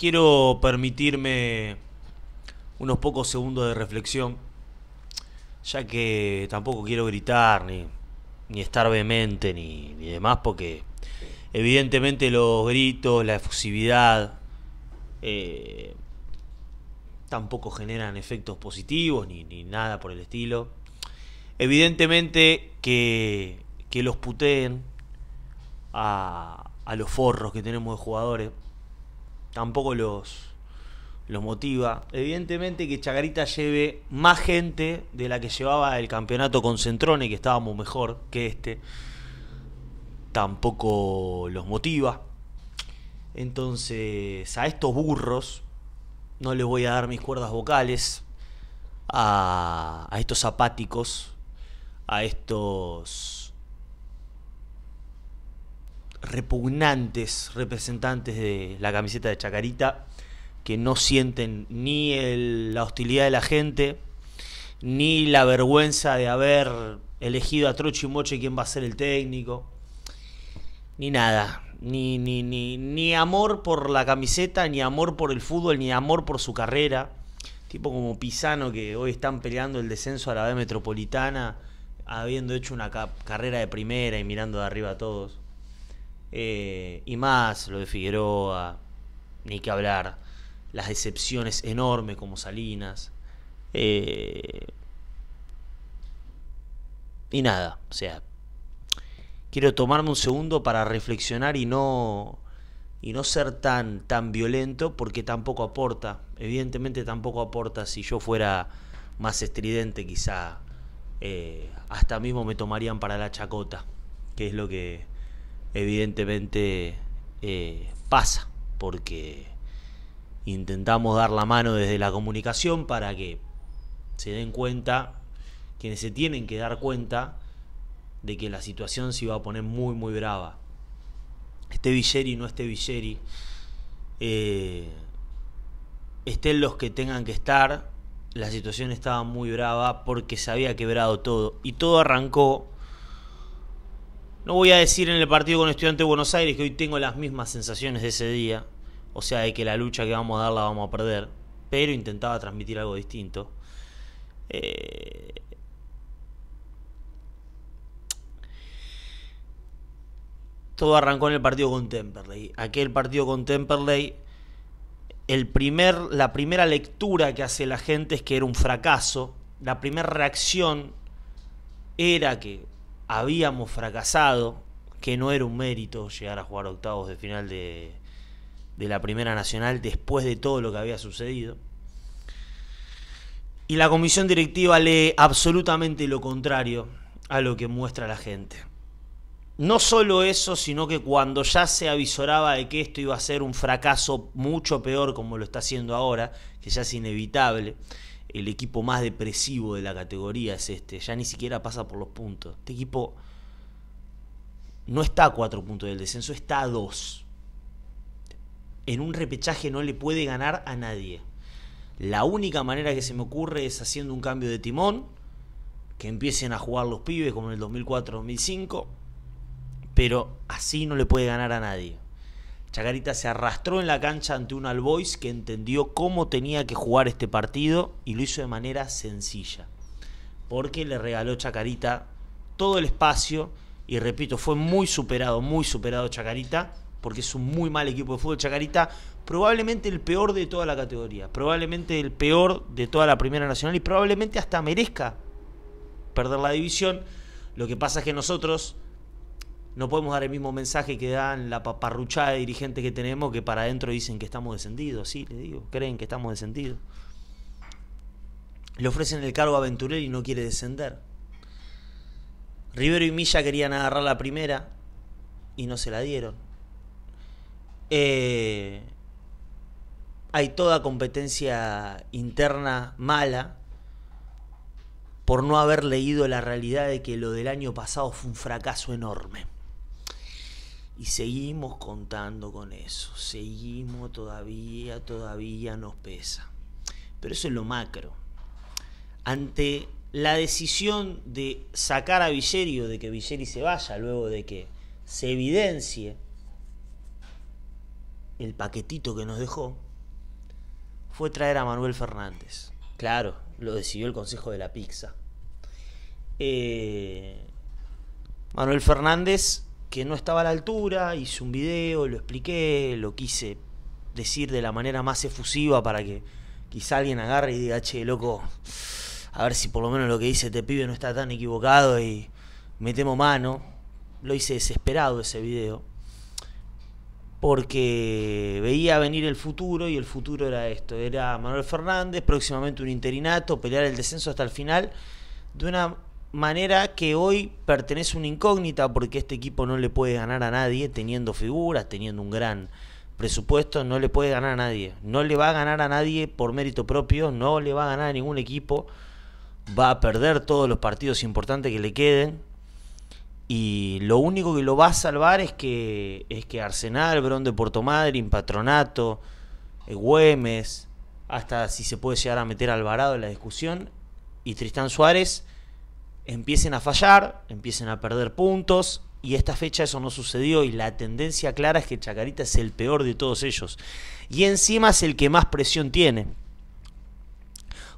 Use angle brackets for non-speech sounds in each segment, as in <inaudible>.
quiero permitirme unos pocos segundos de reflexión, ya que tampoco quiero gritar ni, estar vehemente ni, demás, porque evidentemente los gritos, la efusividad, eh, tampoco generan efectos positivos ni, nada por el estilo. Evidentemente que, que los puteen a, a los forros que tenemos de jugadores tampoco los, los motiva. Evidentemente que Chagarita lleve más gente de la que llevaba el campeonato con Centrone, que estábamos mejor que este, tampoco los motiva. Entonces, a estos burros no les voy a dar mis cuerdas vocales, a, a estos apáticos, a estos repugnantes representantes de la camiseta de Chacarita que no sienten ni la hostilidad de la gente, ni la vergüenza de haber elegido a Trocho y Moche quién va a ser el técnico, ni nada, ni, ni, ni, ni amor por la camiseta, ni amor por el fútbol, ni amor por su carrera. Tipo como Pisano que hoy están peleando el descenso a la B metropolitana, habiendo hecho una carrera de primera y mirando de arriba a todos. Eh, y más lo de Figueroa, ni que hablar. Las decepciones enormes como Salinas. Eh, y nada, o sea, quiero tomarme un segundo para reflexionar y no y no ser tan tan violento porque tampoco aporta, evidentemente tampoco aporta si yo fuera más estridente quizá eh, hasta mismo me tomarían para la chacota, que es lo que evidentemente eh, pasa, porque intentamos dar la mano desde la comunicación para que se den cuenta, quienes se tienen que dar cuenta, de que la situación se iba a poner muy, muy brava. Este Villeri, no este Villeri, eh, estén los que tengan que estar, la situación estaba muy brava porque se había quebrado todo. Y todo arrancó no voy a decir en el partido con Estudiantes Estudiante de Buenos Aires que hoy tengo las mismas sensaciones de ese día, o sea, de que la lucha que vamos a dar la vamos a perder, pero intentaba transmitir algo distinto. Eh, todo arrancó en el partido con Temperley. Aquel partido con Temperley, el primer, la primera lectura que hace la gente es que era un fracaso. La primera reacción era que habíamos fracasado, que no era un mérito llegar a jugar octavos de final de, la Primera Nacional después de todo lo que había sucedido. Y la comisión directiva lee absolutamente lo contrario a lo que muestra la gente. No solo eso, sino que cuando ya se avisoraba de que esto iba a ser un fracaso mucho peor como lo está haciendo ahora, que ya es inevitable, el equipo más depresivo de la categoría es este. Ya ni siquiera pasa por los puntos. Este equipo no está a cuatro puntos del descenso, está a dos. En un repechaje no le puede ganar a nadie. La única manera que se me ocurre es haciendo un cambio de timón, que empiecen a jugar los pibes como en el 2004-2005, pero así no le puede ganar a nadie. Chacarita se arrastró en la cancha ante un Albois que entendió cómo tenía que jugar este partido y lo hizo de manera sencilla. Porque le regaló Chacarita todo el espacio y repito, fue muy superado, muy superado Chacarita, porque es un muy mal equipo de fútbol Chacarita, probablemente el peor de toda la categoría, probablemente el peor de toda la Primera Nacional y probablemente hasta merezca perder la división. Lo que pasa es que nosotros no podemos dar el mismo mensaje que dan la paparruchada de dirigentes que tenemos que para adentro dicen que estamos descendidos, sí, le digo, creen que estamos descendidos. Le ofrecen el cargo a Venturelli y no quiere descender. Rivero y Milla querían agarrar la primera y no se la dieron. Eh, hay toda competencia interna mala por no haber leído la realidad de que lo del año pasado fue un fracaso enorme. Y seguimos contando con eso, seguimos todavía, todavía nos pesa. Pero eso es lo macro. Ante la decisión de sacar a Villeri o de que Villeri se vaya luego de que se evidencie el paquetito que nos dejó, fue traer a Manuel Fernández. Claro, lo decidió el Consejo de la Pizza. Eh, Manuel Fernández que no estaba a la altura, hice un video, lo expliqué, lo quise decir de la manera más efusiva para que quizá alguien agarre y diga, che, loco, a ver si por lo menos lo que dice este pibe no está tan equivocado y metemos mano. Lo hice desesperado ese video, porque veía venir el futuro y el futuro era esto, era Manuel Fernández, próximamente un interinato, pelear el descenso hasta el final, de una manera que hoy pertenece una incógnita porque este equipo no le puede ganar a nadie teniendo figuras, teniendo un gran presupuesto, no le puede ganar a nadie. No le va a ganar a nadie por mérito propio, no le va a ganar a ningún equipo, va a perder todos los partidos importantes que le queden. Y lo único que lo va a salvar es que, es que Arsenal, bron de Puerto Madryn, Patronato, eh, Güemes, hasta si se puede llegar a meter Alvarado en la discusión, y Tristán Suárez empiecen a fallar, empiecen a perder puntos, y esta fecha eso no sucedió y la tendencia clara es que Chacarita es el peor de todos ellos. Y encima es el que más presión tiene.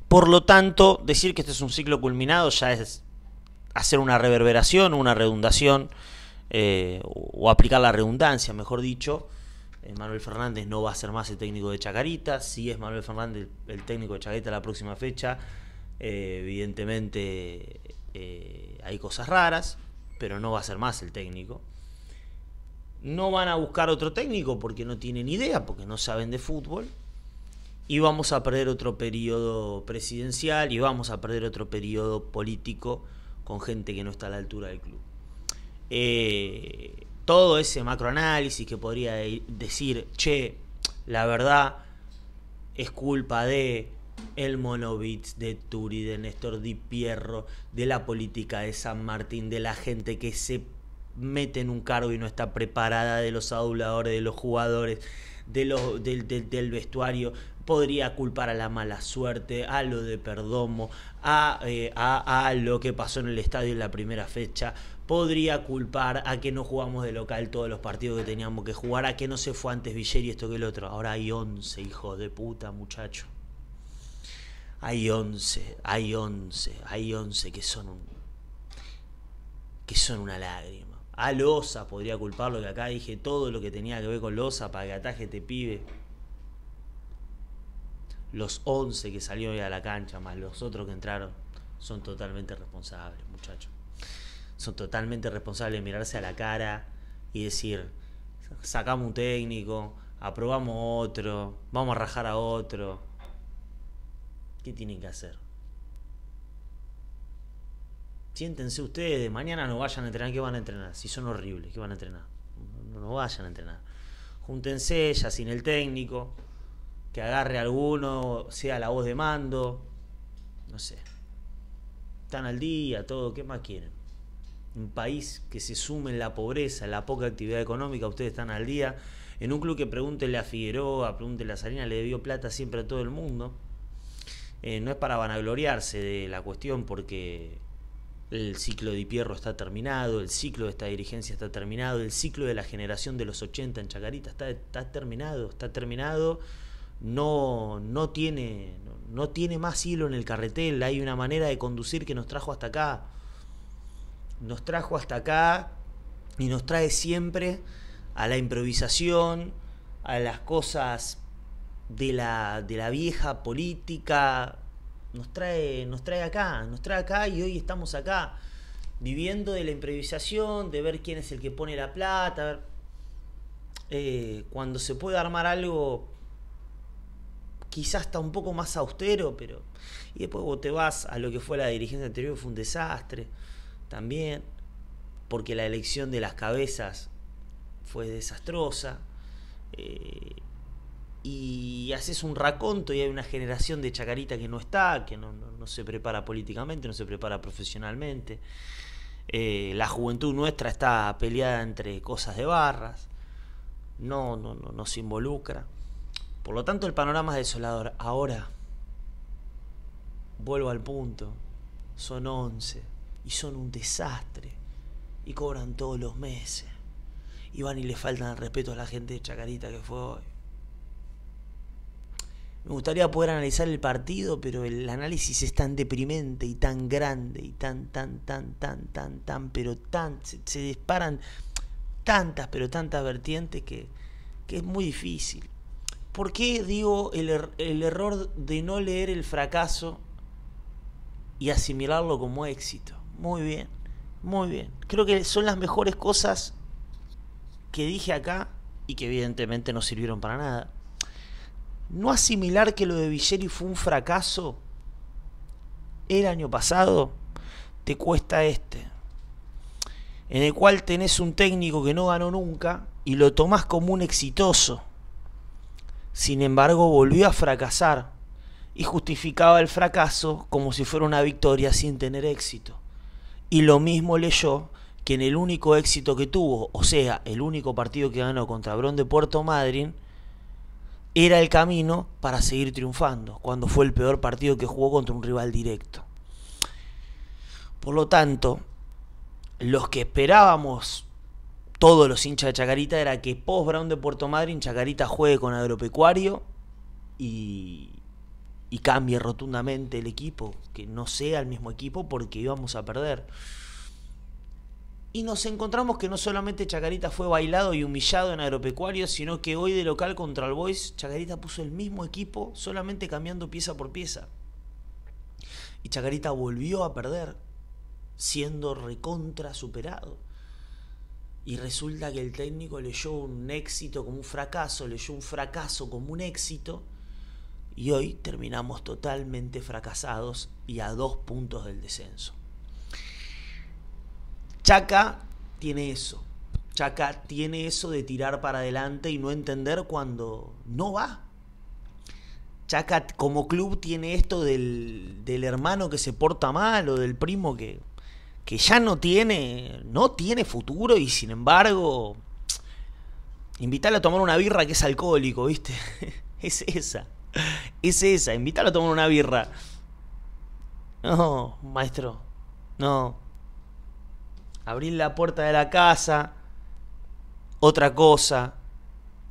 Por lo tanto, decir que este es un ciclo culminado ya es hacer una reverberación, una redundación, eh, o aplicar la redundancia, mejor dicho. Eh, Manuel Fernández no va a ser más el técnico de Chacarita, si es Manuel Fernández el técnico de Chacarita la próxima fecha, eh, evidentemente eh, hay cosas raras, pero no va a ser más el técnico. No van a buscar otro técnico porque no tienen idea, porque no saben de fútbol. Y vamos a perder otro periodo presidencial y vamos a perder otro periodo político con gente que no está a la altura del club. Eh, todo ese macroanálisis que podría decir, che, la verdad es culpa de el Monovitz de Turi, de Néstor Di Pierro, de la política de San Martín, de la gente que se mete en un cargo y no está preparada, de los aduladores, de los jugadores, de los, del, vestuario. Podría culpar a la mala suerte, a lo de Perdomo, eh, a, a, lo que pasó en el estadio en la primera fecha podría culpar a que no jugamos de local todos los partidos que teníamos que jugar, a que no se fue antes Villeri, esto que el otro. Ahora hay 11, hijos de puta, muchachos hay 11, hay 11, hay 11 que son un, que son una lágrima. A ah, Losa podría culparlo que acá dije todo lo que tenía que ver con Losa para que ataje este pibe. Los 11 que salieron a la cancha más los otros que entraron son totalmente responsables, muchachos. Son totalmente responsables de mirarse a la cara y decir, sacamos un técnico, aprobamos otro, vamos a rajar a otro, ¿Qué tienen que hacer? Siéntense ustedes, mañana no vayan a entrenar, ¿qué van a entrenar? Si son horribles, ¿qué van a entrenar? No, vayan a entrenar. Júntense ya sin el técnico, que agarre alguno, sea la voz de mando, no sé. Están al día, todo, ¿qué más quieren? un país que se sume en la pobreza, en la poca actividad económica, ustedes están al día. En un club que pregúntele a Figueroa, pregúntele a Salina, le debió plata siempre a todo el mundo. Eh, no es para vanagloriarse de la cuestión porque el ciclo de Pierro está terminado, el ciclo de esta dirigencia está terminado, el ciclo de la generación de los 80 en Chacarita está, terminado, está terminado. No, no, tiene, no tiene más hilo en el carretel, hay una manera de conducir que nos trajo hasta acá. Nos trajo hasta acá y nos trae siempre a la improvisación, a las cosas de la, vieja política nos trae, nos trae acá, nos trae acá y hoy estamos acá viviendo de la improvisación, de ver quién es el que pone la plata. Eh, cuando se puede armar algo, quizás está un poco más austero, pero. Y después vos te vas a lo que fue la dirigencia anterior, fue un desastre también, porque la elección de las cabezas fue desastrosa. Eh, y haces un raconto y hay una generación de chacarita que no está, que no, no, se prepara políticamente, no se prepara profesionalmente. Eh, la juventud nuestra está peleada entre cosas de barras, no, no, no, se involucra. Por lo tanto, el panorama es desolador. Ahora, vuelvo al punto, son 11 y son un desastre y cobran todos los meses. Y van y le faltan respeto a la gente de Chacarita que fue hoy. Me gustaría poder analizar el partido, pero el análisis es tan deprimente y tan grande y tan, tan, tan, tan, tan, tan, pero tan. Se, disparan tantas, pero tantas vertientes que, que, es muy difícil. ¿Por qué digo el, er-, el error de no leer el fracaso y asimilarlo como éxito? Muy bien, muy bien. Creo que son las mejores cosas que dije acá y que evidentemente no sirvieron para nada no asimilar que lo de Villeri fue un fracaso el año pasado, te cuesta este. En el cual tenés un técnico que no ganó nunca y lo tomás como un exitoso. Sin embargo, volvió a fracasar y justificaba el fracaso como si fuera una victoria sin tener éxito. Y lo mismo leyó que en el único éxito que tuvo, o sea, el único partido que ganó contra Brón de Puerto Madryn, era el camino para seguir triunfando, cuando fue el peor partido que jugó contra un rival directo. Por lo tanto, los que esperábamos todos los hinchas de Chacarita era que post Brown de Puerto Madryn Chacarita juegue con Agropecuario y, y cambie rotundamente el equipo, que no sea el mismo equipo porque íbamos a perder. Y nos encontramos que no solamente Chacarita fue bailado y humillado en agropecuario, sino que hoy de local contra el Boys, Chacarita puso el mismo equipo, solamente cambiando pieza por pieza. Y Chacarita volvió a perder, siendo recontra superado. Y resulta que el técnico leyó un éxito como un fracaso, leyó un fracaso como un éxito. Y hoy terminamos totalmente fracasados y a dos puntos del descenso. Chaca tiene eso. Chaca tiene eso de tirar para adelante y no entender cuando no va. Chaca como club tiene esto del, del hermano que se porta mal o del primo que, que ya no tiene, no tiene futuro y sin embargo invitarlo a tomar una birra que es alcohólico, ¿viste? <laughs> Es esa. Es esa, invitarlo a tomar una birra. No, maestro. No, abrir la puerta de la casa, otra cosa,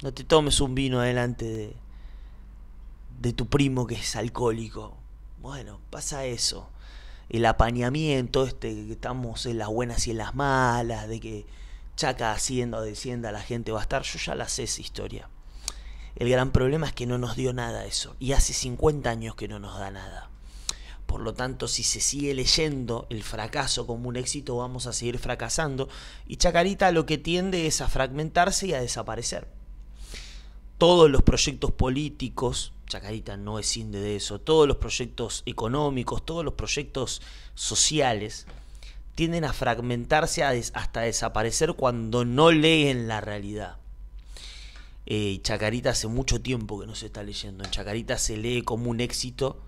no te tomes un vino adelante de, de tu primo que es alcohólico. Bueno, pasa eso. El apañamiento, este que estamos en las buenas y en las malas, de que chaca haciendo o descienda la gente va a estar, yo ya la sé esa historia. El gran problema es que no nos dio nada eso. Y hace 50 años que no nos da nada. Por lo tanto, si se sigue leyendo el fracaso como un éxito, vamos a seguir fracasando. Y Chacarita lo que tiende es a fragmentarse y a desaparecer. Todos los proyectos políticos, Chacarita no es inde de eso, todos los proyectos económicos, todos los proyectos sociales, tienden a fragmentarse hasta desaparecer cuando no leen la realidad. Eh, Chacarita hace mucho tiempo que no se está leyendo. En Chacarita se lee como un éxito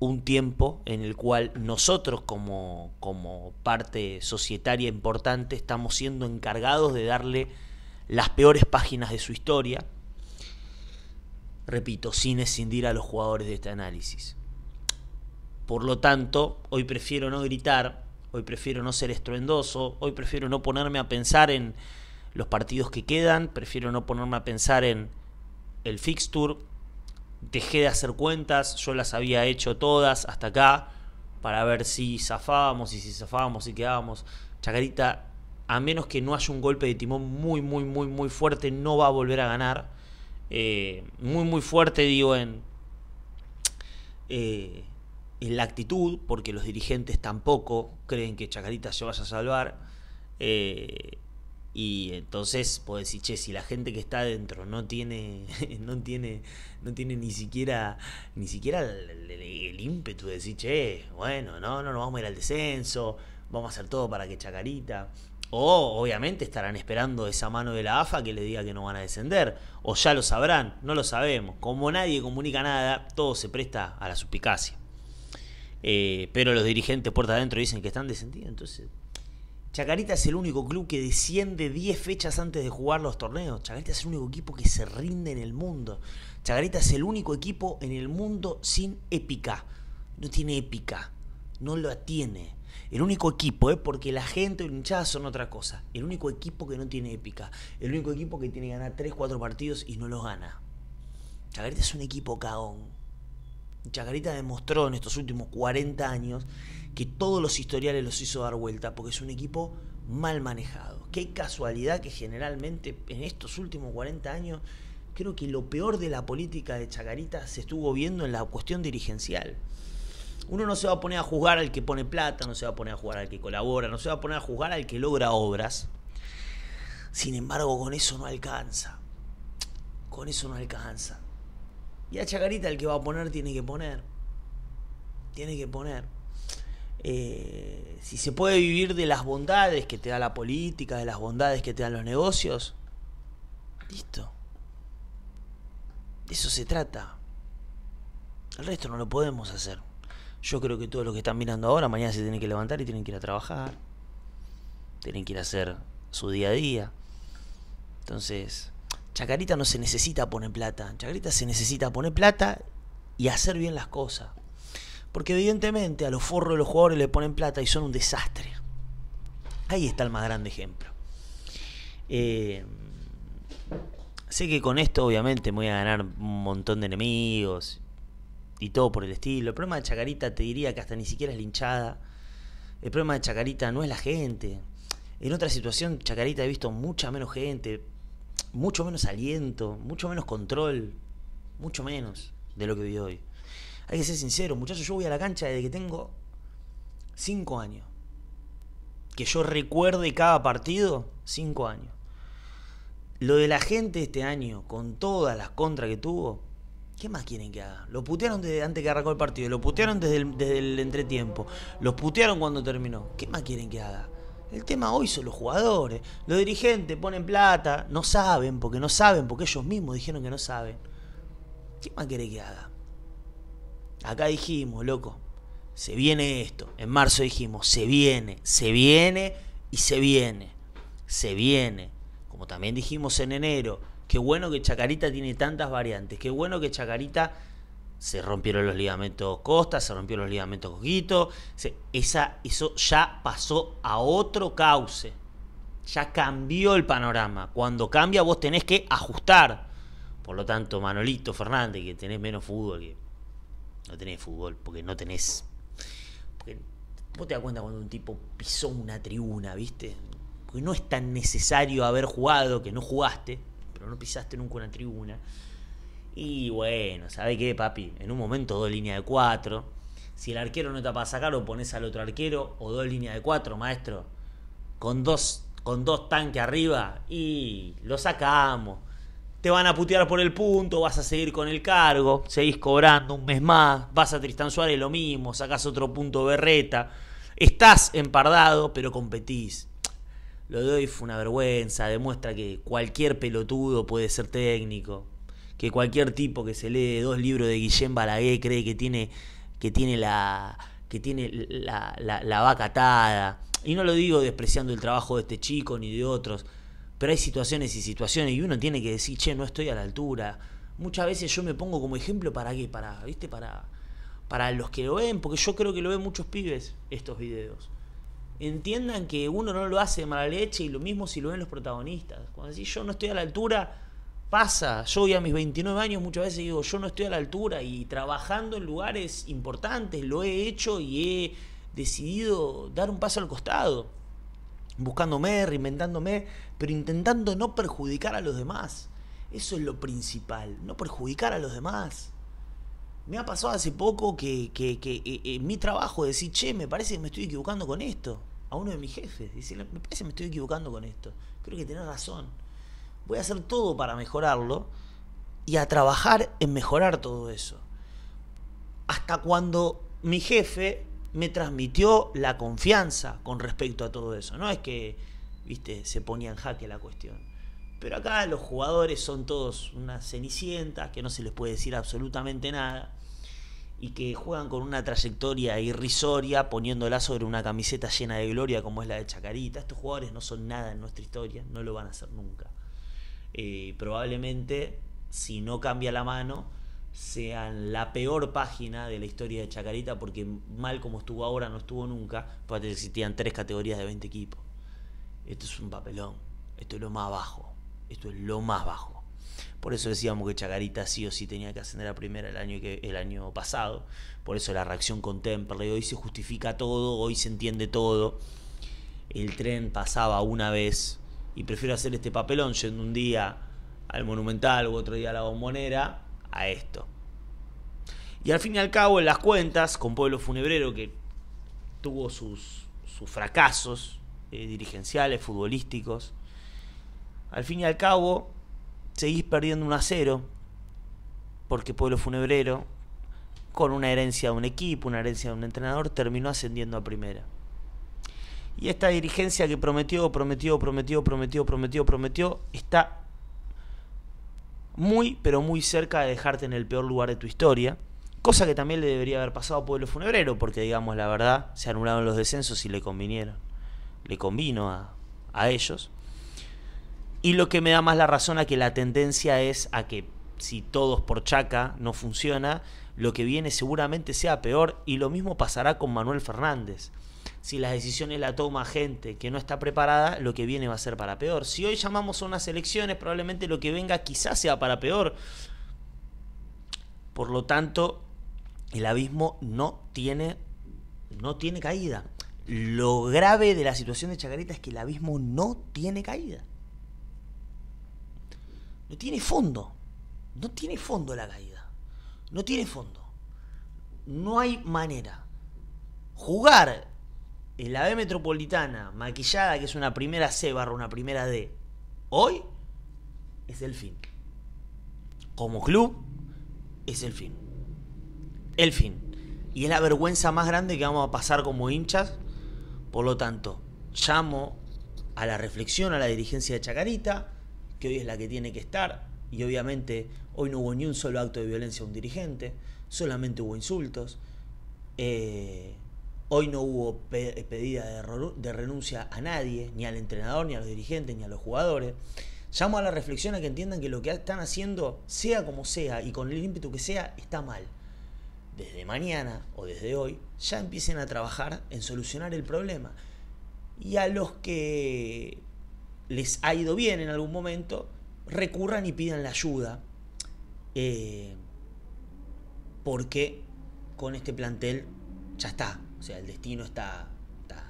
un tiempo en el cual nosotros como, como parte societaria importante estamos siendo encargados de darle las peores páginas de su historia, repito, sin escindir a los jugadores de este análisis. Por lo tanto, hoy prefiero no gritar, hoy prefiero no ser estruendoso, hoy prefiero no ponerme a pensar en los partidos que quedan, prefiero no ponerme a pensar en el fixture, dejé de hacer cuentas, yo las había hecho todas hasta acá para ver si zafábamos y si zafábamos y quedábamos. Chacarita, a menos que no haya un golpe de timón muy, muy, muy, muy fuerte, no va a volver a ganar. Eh, muy, muy fuerte, digo, en, eh, en la actitud, porque los dirigentes tampoco creen que Chacarita se vaya a salvar. Eh, y entonces pues decir, che, si la gente que está adentro no tiene, <laughs> no tiene, no tiene ni siquiera, ni siquiera el, ímpetu de decir, che, bueno, no, no no, vamos a ir al descenso, vamos a hacer todo para que Chacarita. O obviamente estarán esperando esa mano de la AFA que le diga que no van a descender. O ya lo sabrán, no lo sabemos. Como nadie comunica nada, todo se presta a la suspicacia. Eh, pero los dirigentes puerta adentro dicen que están descendidos, entonces Chacarita es el único club que desciende 10 fechas antes de jugar los torneos. Chacarita es el único equipo que se rinde en el mundo. Chacarita es el único equipo en el mundo sin épica. No tiene épica. No lo tiene. El único equipo, ¿eh? porque la gente y el hinchada son otra cosa. El único equipo que no tiene épica. El único equipo que tiene que ganar 3, 4 partidos y no los gana. Chacarita es un equipo cagón. Chacarita demostró en estos últimos 40 años que todos los historiales los hizo dar vuelta porque es un equipo mal manejado. Qué casualidad que generalmente en estos últimos 40 años creo que lo peor de la política de Chacarita se estuvo viendo en la cuestión dirigencial. Uno no se va a poner a juzgar al que pone plata, no se va a poner a jugar al que colabora, no se va a poner a juzgar al que logra obras. Sin embargo, con eso no alcanza. Con eso no alcanza. Y a Chacarita el que va a poner tiene que poner. Tiene que poner. Eh, si se puede vivir de las bondades que te da la política, de las bondades que te dan los negocios, listo. De eso se trata. El resto no lo podemos hacer. Yo creo que todos los que están mirando ahora, mañana se tienen que levantar y tienen que ir a trabajar. Tienen que ir a hacer su día a día. Entonces, Chacarita no se necesita poner plata. Chacarita se necesita poner plata y hacer bien las cosas. Porque evidentemente a los forros de los jugadores le ponen plata y son un desastre. Ahí está el más grande ejemplo. Eh, sé que con esto obviamente voy a ganar un montón de enemigos y todo por el estilo. El problema de Chacarita te diría que hasta ni siquiera es linchada. El problema de Chacarita no es la gente. En otra situación, Chacarita he visto mucha menos gente mucho menos aliento, mucho menos control, mucho menos de lo que vi hoy. Hay que ser sincero, muchachos, yo voy a la cancha desde que tengo 5 años. Que yo recuerde cada partido, 5 años. Lo de la gente este año, con todas las contras que tuvo, ¿qué más quieren que haga? Lo putearon desde antes que arrancó el partido, lo putearon desde el, desde el entretiempo, los putearon cuando terminó. ¿Qué más quieren que haga? El tema hoy son los jugadores. Los dirigentes ponen plata, no saben, porque no saben, porque ellos mismos dijeron que no saben. ¿Qué más querés que haga? Acá dijimos, loco, se viene esto. En marzo dijimos, se viene, se viene y se viene. Se viene. Como también dijimos en enero, qué bueno que Chacarita tiene tantas variantes, qué bueno que Chacarita se rompieron los ligamentos costas se rompieron los ligamentos Coquito, esa, eso ya pasó a otro cauce, ya cambió el panorama, cuando cambia vos tenés que ajustar, por lo tanto Manolito Fernández, que tenés menos fútbol, que no tenés fútbol, porque no tenés, vos te das cuenta cuando un tipo pisó una tribuna, viste, porque no es tan necesario haber jugado, que no jugaste, pero no pisaste nunca una tribuna, y bueno, ¿sabe qué, papi? En un momento dos líneas de cuatro. Si el arquero no te va a sacar, lo pones al otro arquero, o dos líneas de cuatro, maestro. Con dos, con dos tanques arriba, y lo sacamos. Te van a putear por el punto, vas a seguir con el cargo, seguís cobrando un mes más, vas a tristan Suárez lo mismo, sacás otro punto berreta. Estás empardado, pero competís. Lo de hoy fue una vergüenza, demuestra que cualquier pelotudo puede ser técnico que cualquier tipo que se lee dos libros de Guillén Balaguer cree que tiene, que tiene la que tiene la, vaca atada. Y no lo digo despreciando el trabajo de este chico ni de otros, pero hay situaciones y situaciones y uno tiene que decir, che, no estoy a la altura. Muchas veces yo me pongo como ejemplo para qué, para, ¿viste? Para, para los que lo ven, porque yo creo que lo ven muchos pibes estos videos. Entiendan que uno no lo hace de mala leche y lo mismo si lo ven los protagonistas. Cuando decís yo no estoy a la altura, pasa. Yo hoy a mis 29 años muchas veces digo, yo no estoy a la altura y trabajando en lugares importantes lo he hecho y he decidido dar un paso al costado, buscándome, reinventándome, pero intentando no perjudicar a los demás. Eso es lo principal, no perjudicar a los demás. Me ha pasado hace poco que, eh, eh, en mi trabajo decir, che, me parece que me estoy equivocando con esto. A uno de mis jefes, me parece que me estoy equivocando con esto. Creo que tenés razón voy a hacer todo para mejorarlo y a trabajar en mejorar todo eso. Hasta cuando mi jefe me transmitió la confianza con respecto a todo eso. No es que, viste, se ponía en jaque la cuestión. Pero acá los jugadores son todos unas cenicientas que no se les puede decir absolutamente nada y que juegan con una trayectoria irrisoria poniéndola sobre una camiseta llena de gloria como es la de Chacarita. Estos jugadores no son nada en nuestra historia, no lo van a hacer nunca. Eh, probablemente, si no cambia la mano, sean la peor página de la historia de Chacarita, porque mal como estuvo ahora, no estuvo nunca, porque existían tres categorías de 20 equipos. Esto es un papelón, esto es lo más bajo, esto es lo más bajo. Por eso decíamos que Chacarita sí o sí tenía que ascender a primera el año, el año pasado. Por eso la reacción con Temperley. Hoy se justifica todo, hoy se entiende todo. El tren pasaba una vez y prefiero hacer este papelón yendo un día al Monumental u otro día a la Bombonera a esto. Y al fin y al cabo, en las cuentas, con Pueblo Funebrero, que tuvo sus, fracasos eh, dirigenciales, futbolísticos, al fin y al cabo, seguís perdiendo un a porque Pueblo Funebrero, con una herencia de un equipo, una herencia de un entrenador, terminó ascendiendo a primera. Y esta dirigencia que prometió, prometió, prometió, prometió, prometió, prometió, está muy, pero muy cerca de dejarte en el peor lugar de tu historia. Cosa que también le debería haber pasado a Pueblo Funebrero, porque digamos la verdad, se anularon los descensos y le convinieron. Le convino a, a ellos. Y lo que me da más la razón a que la tendencia es a que si todos por chaca no funciona, lo que viene seguramente sea peor y lo mismo pasará con Manuel Fernández si las decisiones la toma gente que no está preparada, lo que viene va a ser para peor. Si hoy llamamos a unas elecciones, probablemente lo que venga quizás sea para peor. Por lo tanto, el abismo no tiene, no tiene caída. Lo grave de la situación de Chacarita es que el abismo no tiene caída. No tiene fondo. No tiene fondo la caída. No tiene fondo. No hay manera. Jugar la B metropolitana, maquillada, que es una primera C barra una primera D, hoy es el fin. Como club, es el fin. El fin. Y es la vergüenza más grande que vamos a pasar como hinchas. Por lo tanto, llamo a la reflexión a la dirigencia de Chacarita, que hoy es la que tiene que estar. Y obviamente hoy no hubo ni un solo acto de violencia a un dirigente, solamente hubo insultos. Eh, Hoy no hubo eh, pedida de, renuncia a nadie, ni al entrenador, ni a los dirigentes, ni a los jugadores. Llamo a la reflexión a que entiendan que lo que están haciendo, sea como sea y con el ímpetu que sea, está mal. Desde mañana o desde hoy, ya empiecen a trabajar en solucionar el problema. Y a los que les ha ido bien en algún momento, recurran y pidan la ayuda. Eh, porque con este plantel ya está. O sea, el destino está, está,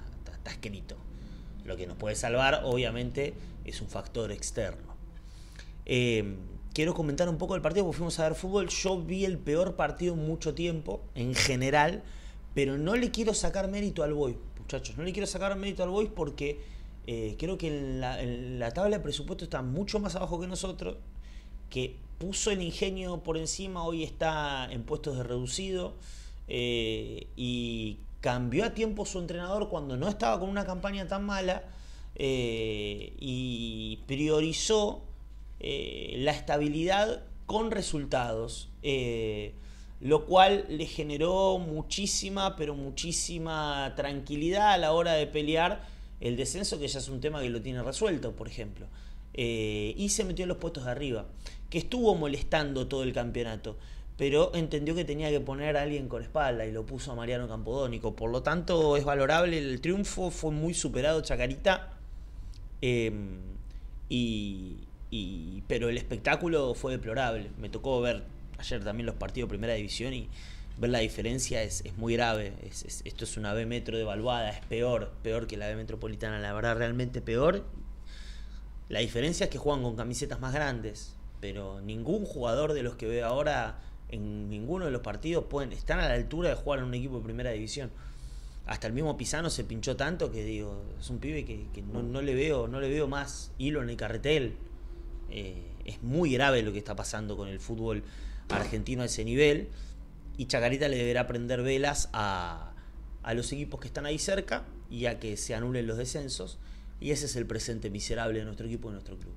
Lo que nos puede salvar, obviamente, es un factor externo. Eh, quiero comentar un poco el partido, porque fuimos a ver fútbol. Yo vi el peor partido en mucho tiempo, en general, pero no le quiero sacar mérito al Boy, muchachos. No le quiero sacar mérito al Boy porque eh, creo que la, tabla de presupuesto está mucho más abajo que nosotros, que puso el ingenio por encima, hoy está en puestos de reducido. Eh, y cambió a tiempo su entrenador cuando no estaba con una campaña tan mala eh, y priorizó eh, la estabilidad con resultados, eh, lo cual le generó muchísima, pero muchísima tranquilidad a la hora de pelear el descenso, que ya es un tema que lo tiene resuelto, por ejemplo. y se metió en los puestos de arriba, que estuvo molestando todo el campeonato pero entendió que tenía que poner a alguien con espalda y lo puso a Mariano Campodónico. Por lo tanto, es valorable el triunfo, fue muy superado Chacarita. Em, y, pero el espectáculo fue deplorable. Me tocó ver ayer también los partidos de primera división y ver la diferencia es, muy grave. esto es una B metro devaluada, es peor, peor que la B metropolitana, la verdad realmente peor. La diferencia es que juegan con camisetas más grandes, pero ningún jugador de los que veo ahora en ninguno de los partidos pueden están a la altura de jugar en un equipo de primera división. Hasta el mismo Pisano se pinchó tanto que digo, es un pibe que, no, le veo, no le veo más hilo en el carretel. Eh, es muy grave lo que está pasando con el fútbol argentino a ese nivel. Y Chacarita le deberá prender velas a, a los equipos que están ahí cerca y a que se anulen los descensos. Y ese es el presente miserable de nuestro equipo, de nuestro club.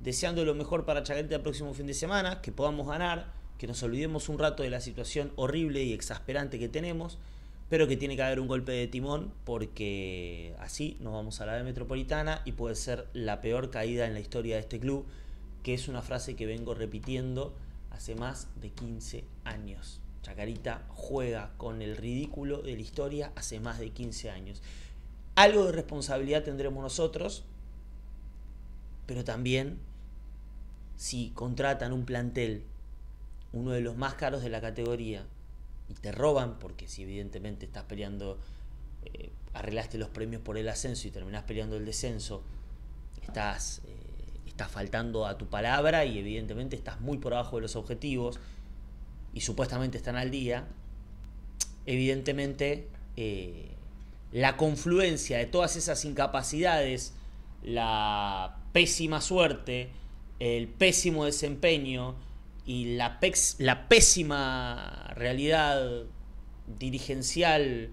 Deseando lo mejor para Chacarita el próximo fin de semana, que podamos ganar, que nos olvidemos un rato de la situación horrible y exasperante que tenemos, pero que tiene que haber un golpe de timón porque así nos vamos a la B metropolitana y puede ser la peor caída en la historia de este club, que es una frase que vengo repitiendo hace más de 15 años. Chacarita juega con el ridículo de la historia hace más de 15 años. Algo de responsabilidad tendremos nosotros, pero también si contratan un plantel uno de los más caros de la categoría y te roban, porque si evidentemente estás peleando, eh, arreglaste los premios por el ascenso y terminás peleando el descenso, eh, estás, faltando a tu palabra y evidentemente estás muy por abajo de los objetivos y supuestamente están al día, evidentemente eh, la confluencia de todas esas incapacidades, la pésima suerte, el pésimo desempeño, y la, pésima realidad dirigencial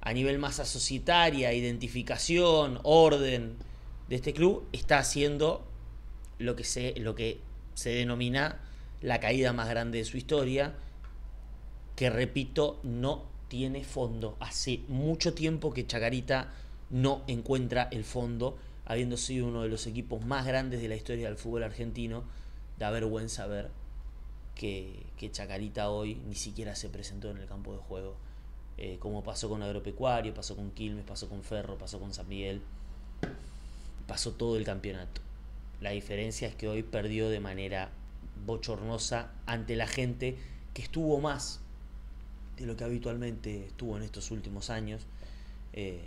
a nivel masa societaria, identificación, orden de este club, está haciendo lo que se, lo que se denomina la caída más grande de su historia, que repito, no tiene fondo. Hace mucho tiempo que Chacarita no encuentra el fondo, habiendo sido uno de los equipos más grandes de la historia del fútbol argentino, da vergüenza ver que, Chacarita hoy ni siquiera se presentó en el campo de juego. Eh, como pasó con Agropecuario, pasó con Quilmes, pasó con Ferro, pasó con San Miguel. Pasó todo el campeonato. La diferencia es que hoy perdió de manera bochornosa ante la gente que estuvo más de lo que habitualmente estuvo en estos últimos años. Eh,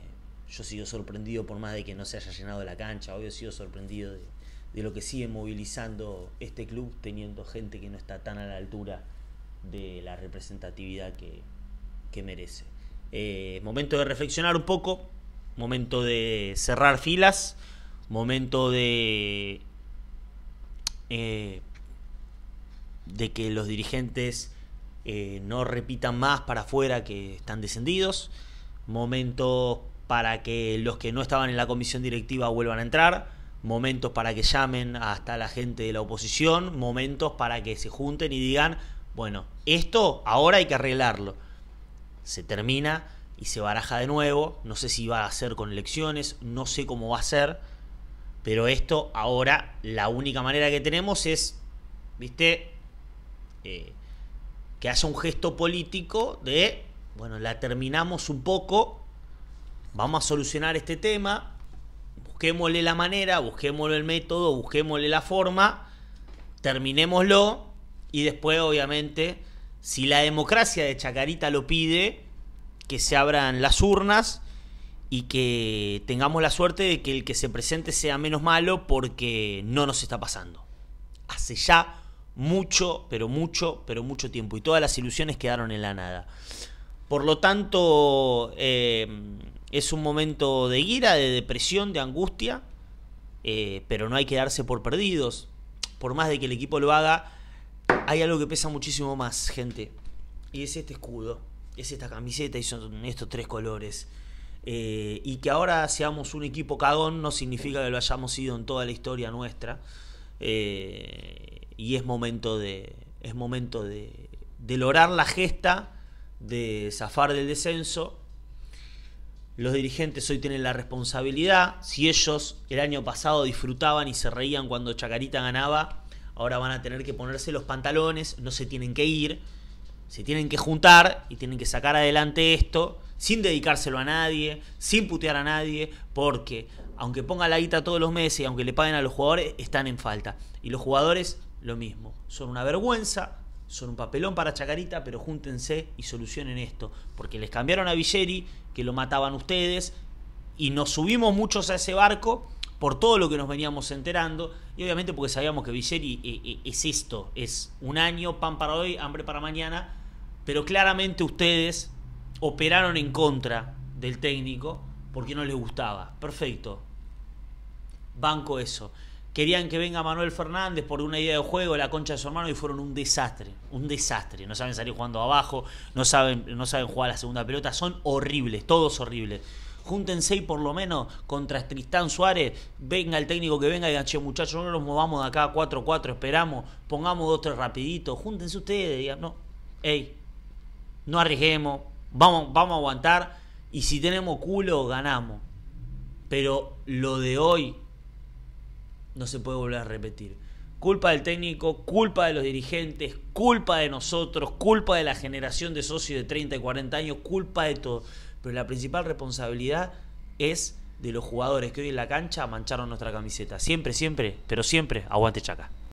yo sigo sorprendido por más de que no se haya llenado la cancha, he sido sorprendido de, de lo que sigue movilizando este club teniendo gente que no está tan a la altura de la representatividad que, merece. Eh, momento de reflexionar un poco, momento de cerrar filas, momento de, eh, de que los dirigentes eh, no repitan más para afuera que están descendidos, momento para que los que no estaban en la comisión directiva vuelvan a entrar momentos para que llamen hasta la gente de la oposición, momentos para que se junten y digan, bueno, esto ahora hay que arreglarlo. Se termina y se baraja de nuevo, no sé si va a ser con elecciones, no sé cómo va a ser, pero esto ahora la única manera que tenemos es, viste, eh, que haya un gesto político de, bueno, la terminamos un poco, vamos a solucionar este tema, busquémosle la manera, busquémosle el método, busquémosle la forma, terminémoslo y después obviamente, si la democracia de Chacarita lo pide, que se abran las urnas y que tengamos la suerte de que el que se presente sea menos malo porque no nos está pasando. Hace ya mucho, pero mucho, pero mucho tiempo y todas las ilusiones quedaron en la nada. Por lo tanto, eh, es un momento de ira, de depresión, de angustia, eh, pero no hay que darse por perdidos. Por más de que el equipo lo haga, hay algo que pesa muchísimo más, gente. Y es este escudo, es esta camiseta y son estos tres colores. Eh, y que ahora seamos un equipo cagón no significa que lo hayamos sido en toda la historia nuestra. Eh, y es momento de. Es momento de, de lograr la gesta, de zafar del descenso los dirigentes hoy tienen la responsabilidad. Si ellos el año pasado disfrutaban y se reían cuando Chacarita ganaba, ahora van a tener que ponerse los pantalones, no se tienen que ir, se tienen que juntar y tienen que sacar adelante esto sin dedicárselo a nadie, sin putear a nadie, porque aunque ponga la guita todos los meses, y aunque le paguen a los jugadores, están en falta. Y los jugadores, lo mismo, son una vergüenza, son un papelón para Chacarita, pero júntense y solucionen esto. Porque les cambiaron a Villeri, que lo mataban ustedes, y nos subimos muchos a ese barco por todo lo que nos veníamos enterando, y obviamente porque sabíamos que Villeri eh, eh, es esto, es un año, pan para hoy, hambre para mañana, pero claramente ustedes operaron en contra del técnico porque no le gustaba. Perfecto. Banco eso. Querían que venga Manuel Fernández por una idea de juego, la concha de su hermano, y fueron un desastre. Un desastre. No saben salir jugando abajo, no saben, no saben jugar la segunda pelota. Son horribles, todos horribles. Júntense y por lo menos contra Tristán Suárez, venga el técnico que venga y digan, che, muchachos, no nos movamos de acá 4-4, esperamos, pongamos dos, tres rapidito. Júntense ustedes, digan, no, hey, no arriesguemos, vamos, vamos a aguantar y si tenemos culo, ganamos. Pero lo de hoy no se puede volver a repetir. Culpa del técnico, culpa de los dirigentes, culpa de nosotros, culpa de la generación de socios de 30 y 40 años, culpa de todo. Pero la principal responsabilidad es de los jugadores que hoy en la cancha mancharon nuestra camiseta. Siempre, siempre, pero siempre, aguante chaca.